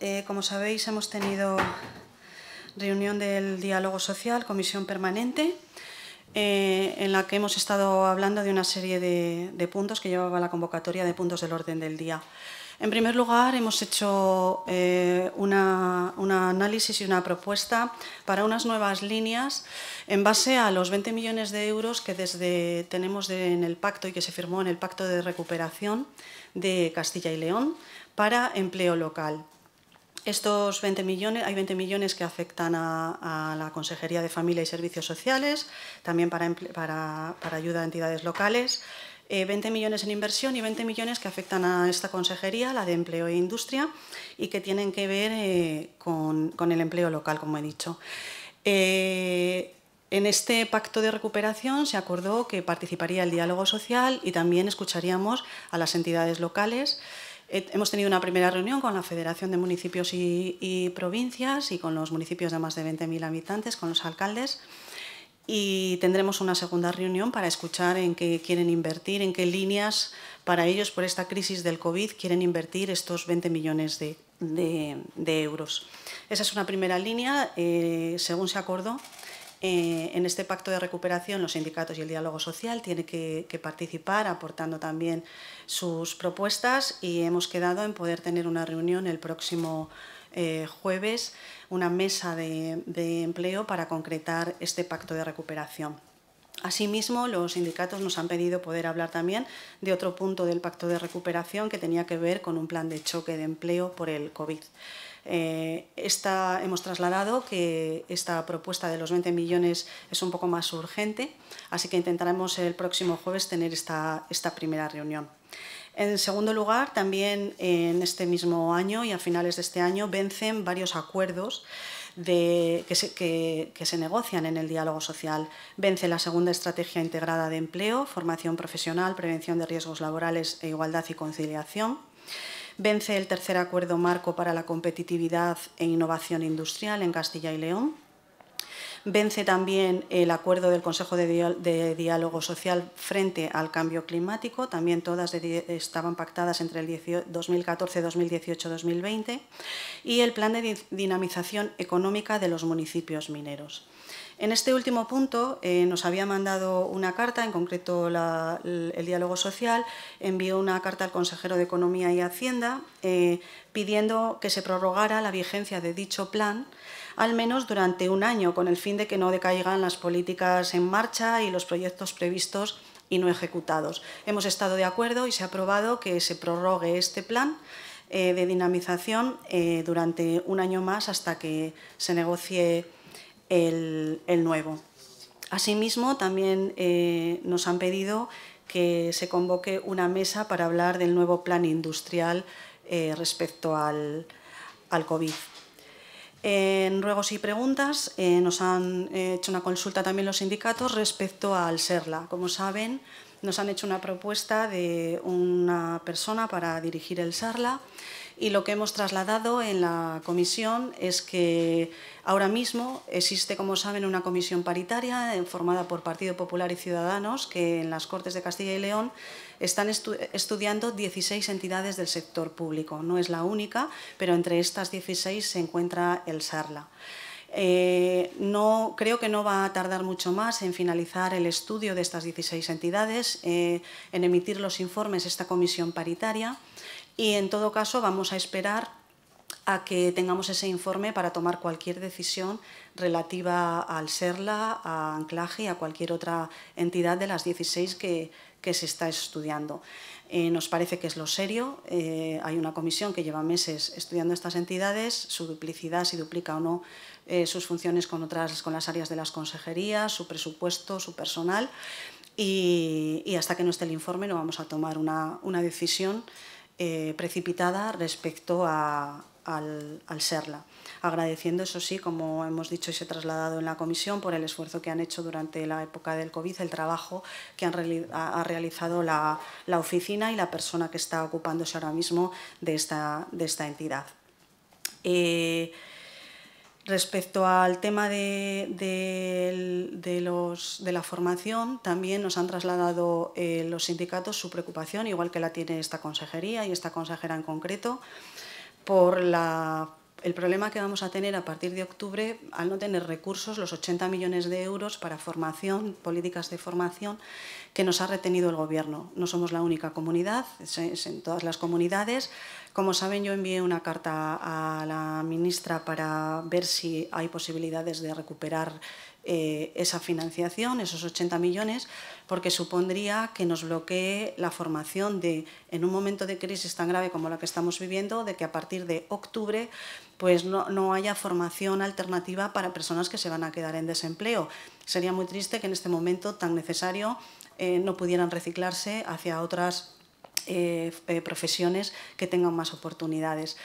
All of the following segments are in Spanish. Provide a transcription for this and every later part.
Eh, como sabéis, hemos tenido reunión del diálogo social, comisión permanente, eh, en la que hemos estado hablando de una serie de, puntos que llevaba la convocatoria de puntos del orden del día. En primer lugar, hemos hecho eh, un análisis y una propuesta para unas nuevas líneas en base a los 20 millones de euros que desde tenemos en el pacto y que se firmó en el Pacto de Recuperación de Castilla y León para empleo local. Estos 20 millones, hay 20 millones que afectan a, la Consejería de Familia y Servicios Sociales, también para, ayuda a entidades locales, 20 eh, millones en inversión y 20 millones que afectan a esta consejería, la de Empleo e Industria, y que tienen que ver eh, con, el empleo local, como he dicho. Eh, en este pacto de recuperación se acordó que participaría el diálogo social y también escucharíamos a las entidades locales. Eh, hemos tenido una primera reunión con la Federación de Municipios y, Provincias y con los municipios de más de 20.000 habitantes, con los alcaldes, y tendremos una segunda reunión para escuchar en qué quieren invertir, en qué líneas para ellos por esta crisis del COVID quieren invertir estos 20 millones de, euros. Esa es una primera línea, eh, según se acordó, eh, en este pacto de recuperación, los sindicatos y el diálogo social tienen que, participar aportando también sus propuestas y hemos quedado en poder tener una reunión el próximo eh, jueves, una mesa de, de empleo para concretar este pacto de recuperación. Asimismo, los sindicatos nos han pedido poder hablar también de otro punto del pacto de recuperación que tenía que ver con un plan de choque de empleo por el COVID. Eh, hemos trasladado que esta propuesta de los 20 millones es un poco más urgente, así que intentaremos el próximo jueves tener esta, primera reunión. En segundo lugar, también en este mismo año y a finales de este año vencen varios acuerdos que, que, se, negocian en el diálogo social. Vence la segunda estrategia integrada de empleo, formación profesional, prevención de riesgos laborales e igualdad y conciliación vence el tercer acuerdo marco para la competitividad e innovación industrial en Castilla y León. Vence también el acuerdo del Consejo de, Diálogo Social frente al cambio climático, también todas estaban pactadas entre el 2014, 2018, 2020, y el Plan de Dinamización Económica de los Municipios Mineros. En este último punto eh, nos había mandado una carta, en concreto el, diálogo social, envió una carta al consejero de Economía y Hacienda eh, pidiendo que se prorrogara la vigencia de dicho plan al menos durante un año, con el fin de que no decaigan las políticas en marcha y los proyectos previstos y no ejecutados. Hemos estado de acuerdo y se ha aprobado que se prorrogue este plan eh, de dinamización eh, durante un año más hasta que se negocie el, nuevo. Asimismo, también eh, nos han pedido que se convoque una mesa para hablar del nuevo plan industrial respecto al, al COVID. En ruegos y preguntas eh, nos han eh, hecho una consulta también los sindicatos respecto al SERLA. Como saben, nos han hecho una propuesta de una persona para dirigir el SERLA y lo que hemos trasladado en la comisión es que ahora mismo existe, como saben, una comisión paritaria eh, formada por Partido Popular y Ciudadanos que en las Cortes de Castilla y León están estudiando 16 entidades del sector público. No es la única, pero entre estas 16 se encuentra el SARLA. Eh, no, creo que no va a tardar mucho más en finalizar el estudio de estas 16 entidades, eh, en emitir los informes esta comisión paritaria y en todo caso vamos a esperar a que tengamos ese informe para tomar cualquier decisión relativa al SERLA, a Anclaje y a cualquier otra entidad de las 16 que, se está estudiando. Eh, nos parece que es lo serio. Eh, hay una comisión que lleva meses estudiando estas entidades, su duplicidad, si duplica o no eh, sus funciones con, otras, con las áreas de las consejerías, su presupuesto, su personal. Y, hasta que no esté el informe no vamos a tomar una, una decisión eh, precipitada respecto a, al, serla. Agradeciendo, eso sí, como hemos dicho y se ha trasladado en la comisión, por el esfuerzo que han hecho durante la época del COVID, el trabajo que han ha realizado la, oficina y la persona que está ocupándose ahora mismo de esta, de esta entidad. Eh, Respecto al tema de, los, de, la formación, también nos han trasladado eh, los sindicatos su preocupación, igual que la tiene esta consejería y esta consejera en concreto, por la el problema que vamos a tener a partir de octubre, al no tener recursos, los 80 millones de euros para formación, políticas de formación, que nos ha retenido el Gobierno. No somos la única comunidad, es en todas las comunidades. Como saben, yo envié una carta a la ministra para ver si hay posibilidades de recuperar eh, esa financiación, esos 80 millones, porque supondría que nos bloquee la formación de, en un momento de crisis tan grave como la que estamos viviendo, de que a partir de octubre pues no, haya formación alternativa para personas que se van a quedar en desempleo. Sería muy triste que en este momento tan necesario eh, no pudieran reciclarse hacia otras eh, profesiones que tengan más oportunidades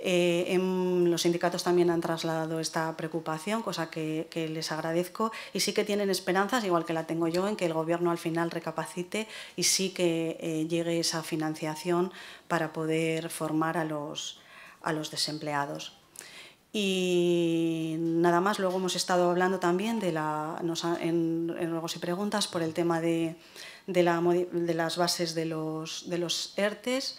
en, eh, em, los sindicatos también han trasladado esta preocupación, cosa que, les agradezco, y sí que tienen esperanzas, igual que la tengo yo, en que el Gobierno al final recapacite y sí que eh, llegue esa financiación para poder formar a los, a los desempleados. Y nada más, luego hemos estado hablando también de la, nos, en, y preguntas por el tema de, de, las bases de los, de los ERTES.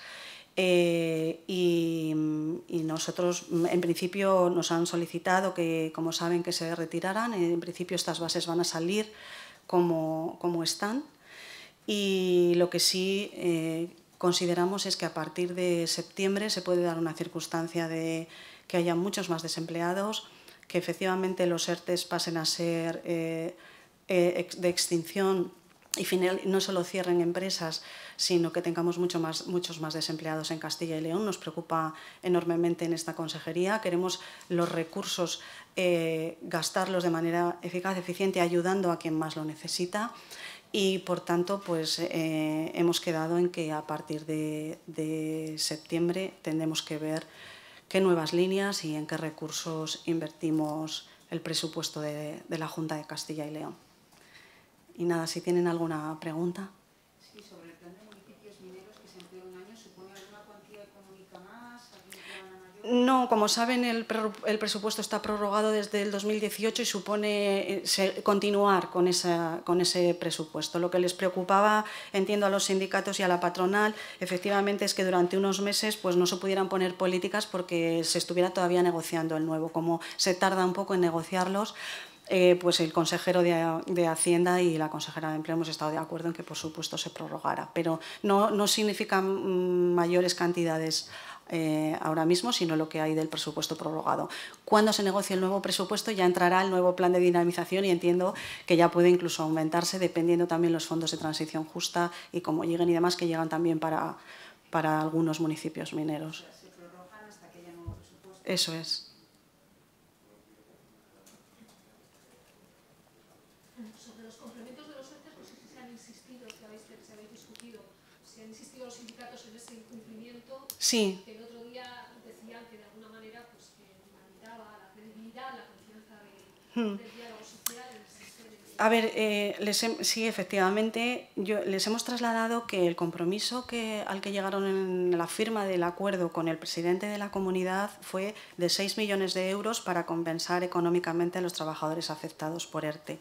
Eh, y, nosotros, en principio, nos han solicitado que, como saben, que se retiraran. En principio, estas bases van a salir como, como están. Y lo que sí eh, consideramos es que a partir de septiembre se puede dar una circunstancia de que haya muchos más desempleados, que efectivamente los ERTES pasen a ser eh, de extinción y final, no solo cierren empresas, sino que tengamos muchos más desempleados en Castilla y León. Nos preocupa enormemente en esta consejería. Queremos los recursos eh, gastarlos de manera eficaz, eficiente, ayudando a quien más lo necesita. Y por tanto, pues eh, hemos quedado en que a partir de, septiembre tendremos que ver qué nuevas líneas y en qué recursos invertimos el presupuesto de la Junta de Castilla y León. Y nada, si tienen alguna pregunta. Sí, sobre el plan de mineros que se un año, ¿supone alguna cuantía más? No, como saben, el, presupuesto está prorrogado desde el 2018 y supone eh, continuar con, con ese presupuesto. Lo que les preocupaba, entiendo, a los sindicatos y a la patronal, efectivamente, es que durante unos meses pues, no se pudieran poner políticas porque se estuviera todavía negociando el nuevo, como se tarda un poco en negociarlos eh, pues el consejero de, Hacienda y la consejera de Empleo hemos estado de acuerdo en que, por supuesto, se prorrogara, pero no, significan mm, mayores cantidades eh, ahora mismo, sino lo que hay del presupuesto prorrogado. Cuando se negocie el nuevo presupuesto ya entrará el nuevo plan de dinamización y entiendo que ya puede incluso aumentarse dependiendo también los fondos de transición justa y cómo lleguen y demás que llegan también para, algunos municipios mineros. Eso es. Sí. A ver, eh, sí, efectivamente, les hemos trasladado que el compromiso que, al que llegaron en la firma del acuerdo con el presidente de la comunidad fue de 6 millones de euros para compensar económicamente a los trabajadores afectados por ERTE.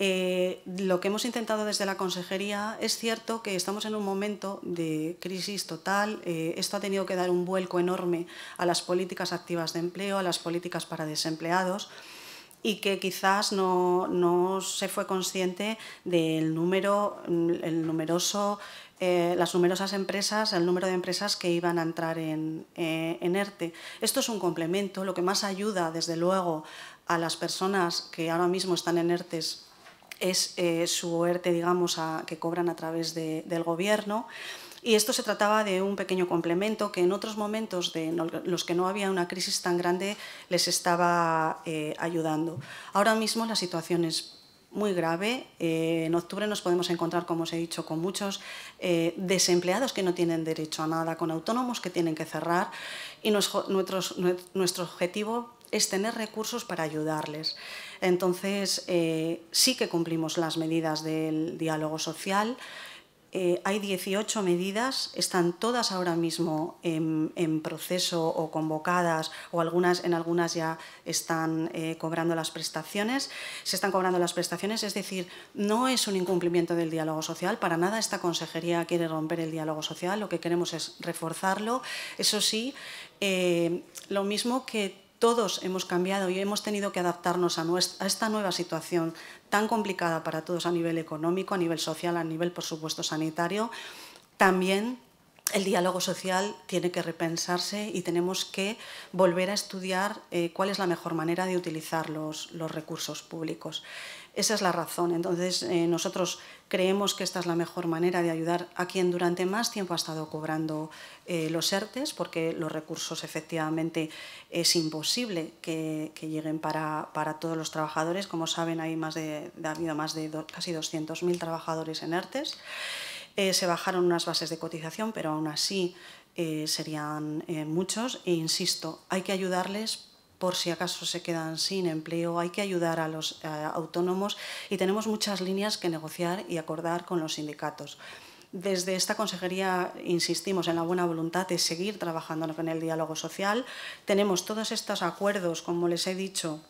Eh, lo que hemos intentado desde la consejería es cierto que estamos en un momento de crisis total. Eh, esto ha tenido que dar un vuelco enorme a las políticas activas de empleo, a las políticas para desempleados y que quizás no, se fue consciente del número, el numeroso, eh, las numerosas empresas, el número de empresas que iban a entrar en, ERTE. Esto es un complemento, lo que más ayuda, desde luego, a las personas que ahora mismo están en ERTES es suerte, eh, su digamos, a, que cobran a través del gobierno. Y esto se trataba de un pequeño complemento que en otros momentos de los que no había una crisis tan grande les estaba eh, ayudando. Ahora mismo la situación es muy grave. Eh, en octubre nos podemos encontrar, como os he dicho, con muchos desempleados que no tienen derecho a nada, con autónomos que tienen que cerrar y nuestro, nuestro objetivo es tener recursos para ayudarles. Entonces, eh, sí que cumplimos las medidas del diálogo social. Eh, hay 18 medidas, están todas ahora mismo en, proceso o convocadas, o algunas, en algunas ya están eh, cobrando las prestaciones. Se están cobrando las prestaciones, es decir, no es un incumplimiento del diálogo social, para nada esta consejería quiere romper el diálogo social, lo que queremos es reforzarlo. Eso sí, lo mismo que todos hemos cambiado y hemos tenido que adaptarnos a, esta nueva situación tan complicada para todos a nivel económico, a nivel social, a nivel, por supuesto, sanitario. También el diálogo social tiene que repensarse y tenemos que volver a estudiar eh, cuál es la mejor manera de utilizar los recursos públicos. Esa es la razón. Entonces, eh, nosotros creemos que esta es la mejor manera de ayudar a quien durante más tiempo ha estado cobrando eh, los ERTES, porque los recursos efectivamente es imposible que, lleguen para, todos los trabajadores. Como saben, hay más de, ha habido más de casi 200.000 trabajadores en ERTES. Eh, se bajaron unas bases de cotización, pero aún así serían muchos. E insisto, hay que ayudarles por si acaso se quedan sin empleo, hay que ayudar a los eh, autónomos y tenemos muchas líneas que negociar y acordar con los sindicatos. Desde esta consejería insistimos en la buena voluntad de seguir trabajando en el diálogo social. Tenemos todos estos acuerdos, como les he dicho,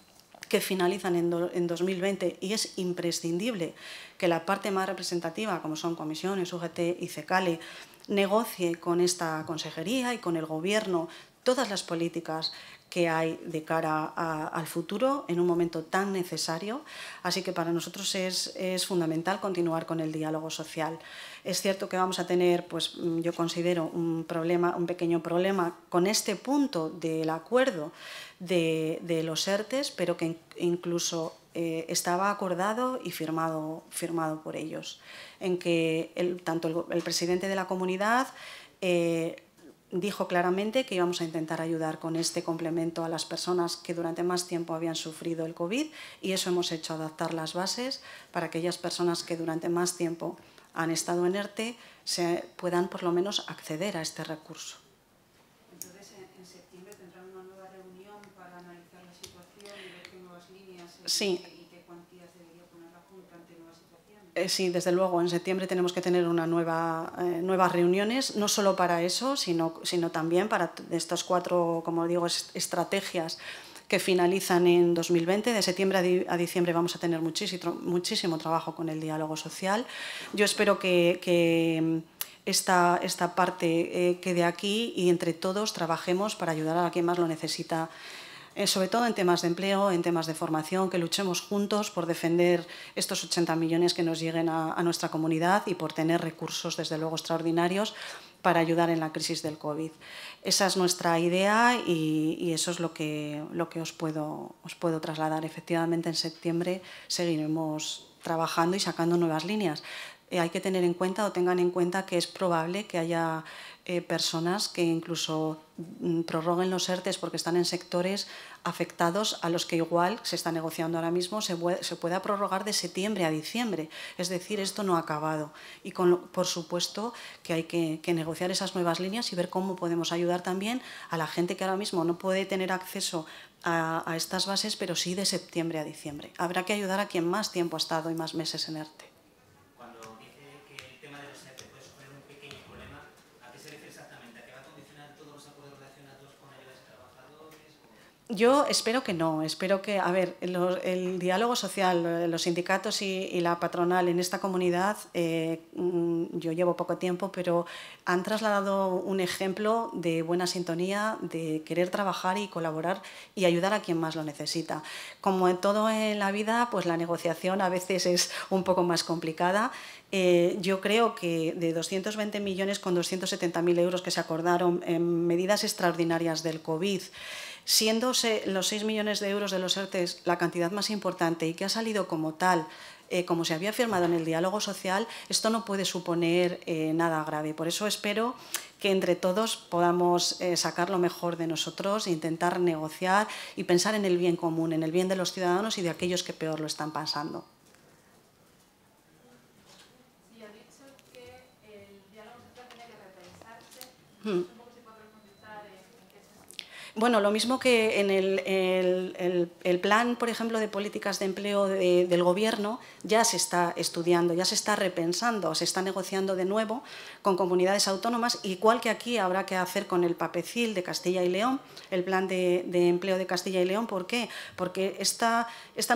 que finalizan en, 2020 y es imprescindible que la parte más representativa, como son comisiones, UGT y CECALE, negocie con esta consejería y con el Gobierno todas las políticas que hay de cara al futuro en un momento tan necesario. Así que para nosotros es, fundamental continuar con el diálogo social. Es cierto que vamos a tener, pues mm, yo considero un problema, un pequeño problema con este punto del acuerdo de, los ERTES, pero que incluso eh, estaba acordado y firmado, firmado por ellos, en que el, tanto el, presidente de la comunidad eh, dijo claramente que íbamos a intentar ayudar con este complemento a las personas que durante más tiempo habían sufrido el COVID y eso hemos hecho, adaptar las bases para aquellas personas que durante más tiempo han estado en ERTE se puedan por lo menos acceder a este recurso. Entonces, en septiembre tendrán una nueva reunión para analizar la situación y ver qué nuevas líneas... Sí, eh, sí, desde luego, en septiembre tenemos que tener una nueva, eh, nuevas reuniones, no solo para eso, sino, sino también para estas cuatro, como digo, estrategias que finalizan en 2020. De septiembre a, diciembre vamos a tener muchísimo, muchísimo, trabajo con el diálogo social. Yo espero que, mm, esta, parte eh, quede aquí y entre todos trabajemos para ayudar a quien más lo necesita eh, sobre todo en temas de empleo, en temas de formación, que luchemos juntos por defender estos 80 millones que nos lleguen a, nuestra comunidad y por tener recursos, desde luego, extraordinarios para ayudar en la crisis del COVID. Esa es nuestra idea y, eso es lo que, lo que os, puedo, os puedo trasladar. Efectivamente, en septiembre seguiremos trabajando y sacando nuevas líneas. Eh, hay que tener en cuenta o tengan en cuenta que es probable que haya eh, personas que incluso mm, prorroguen los ERTES porque están en sectores afectados a los que igual se está negociando ahora mismo, se, se pueda prorrogar de septiembre a diciembre. Es decir, esto no ha acabado. Y por supuesto que hay que, negociar esas nuevas líneas y ver cómo podemos ayudar también a la gente que ahora mismo no puede tener acceso a, estas bases, pero sí de septiembre a diciembre. Habrá que ayudar a quien más tiempo ha estado y más meses en ERTE. Yo espero que no, espero que, a ver, el diálogo social, eh, los sindicatos y, la patronal en esta comunidad, eh, mm, yo llevo poco tiempo, pero han trasladado un ejemplo de buena sintonía, de querer trabajar y colaborar y ayudar a quien más lo necesita. Como en todo en la vida, pues la negociación a veces es un poco más complicada. Eh, yo creo que de 220 millones con 270.000 euros que se acordaron en medidas extraordinarias del COVID, siendo los 6 millones de euros de los ERTES la cantidad más importante y que ha salido como tal, eh, como se había firmado en el diálogo social, esto no puede suponer eh, nada grave. Por eso espero que entre todos podamos eh, sacar lo mejor de nosotros, intentar negociar y pensar en el bien común, en el bien de los ciudadanos y de aquellos que peor lo están pasando. que el diálogo que hmm bueno, lo mismo que en el, plan, por ejemplo, de políticas de empleo del Gobierno, ya se está estudiando, ya se está repensando, se está negociando de nuevo con comunidades autónomas, igual que aquí habrá que hacer con el papecil de Castilla y León, el plan de, empleo de Castilla y León. ¿Por qué? Porque esta,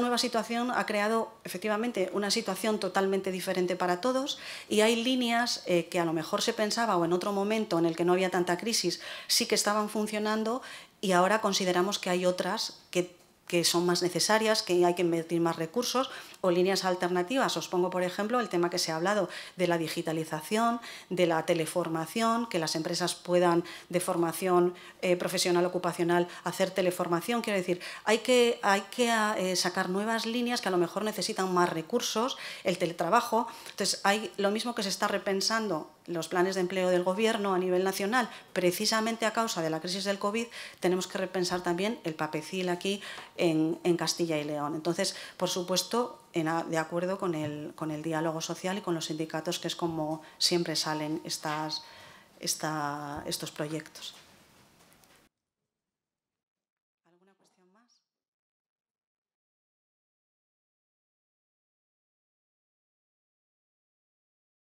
nueva situación ha creado, efectivamente, una situación totalmente diferente para todos y hay líneas eh, que a lo mejor se pensaba o en otro momento en el que no había tanta crisis, sí que estaban funcionando y ahora consideramos que hay otras que que son más necesarias, que hay que invertir más recursos o líneas alternativas. Os pongo, por ejemplo, el tema que se ha hablado de la digitalización, de la teleformación, que las empresas puedan de formación eh, profesional ocupacional hacer teleformación. Quiero decir, hay que, hay que ah, eh, sacar nuevas líneas que a lo mejor necesitan más recursos, el teletrabajo. Entonces, hay lo mismo que se está repensando los planes de empleo del Gobierno a nivel nacional, precisamente a causa de la crisis del COVID, tenemos que repensar también el papecil aquí en, Castilla y León. Entonces, por supuesto, de acuerdo con el, diálogo social y con los sindicatos, que es como siempre salen estos proyectos.